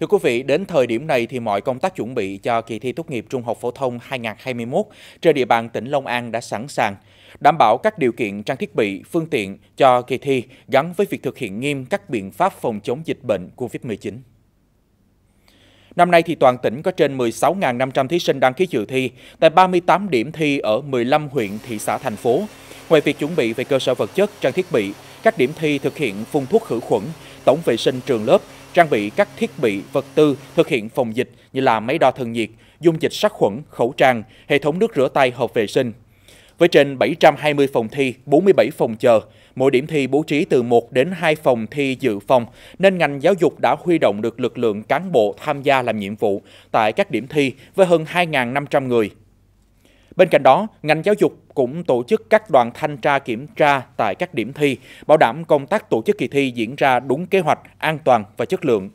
Thưa quý vị, đến thời điểm này thì mọi công tác chuẩn bị cho kỳ thi tốt nghiệp trung học phổ thông 2021 trên địa bàn tỉnh Long An đã sẵn sàng, đảm bảo các điều kiện trang thiết bị, phương tiện cho kỳ thi gắn với việc thực hiện nghiêm các biện pháp phòng chống dịch bệnh COVID-19. Năm nay thì toàn tỉnh có trên 16.500 thí sinh đăng ký dự thi tại 38 điểm thi ở 15 huyện, thị xã, thành phố. Ngoài việc chuẩn bị về cơ sở vật chất, trang thiết bị, các điểm thi thực hiện phun thuốc khử khuẩn, tổng vệ sinh trường lớp, trang bị các thiết bị, vật tư thực hiện phòng dịch như là máy đo thân nhiệt, dung dịch sát khuẩn, khẩu trang, hệ thống nước rửa tay hợp vệ sinh. Với trên 720 phòng thi, 47 phòng chờ, mỗi điểm thi bố trí từ 1 đến 2 phòng thi dự phòng, nên ngành giáo dục đã huy động được lực lượng cán bộ tham gia làm nhiệm vụ tại các điểm thi với hơn 2.500 người Bên cạnh đó, ngành giáo dục cũng tổ chức các đoàn thanh tra kiểm tra tại các điểm thi, bảo đảm công tác tổ chức kỳ thi diễn ra đúng kế hoạch, an toàn và chất lượng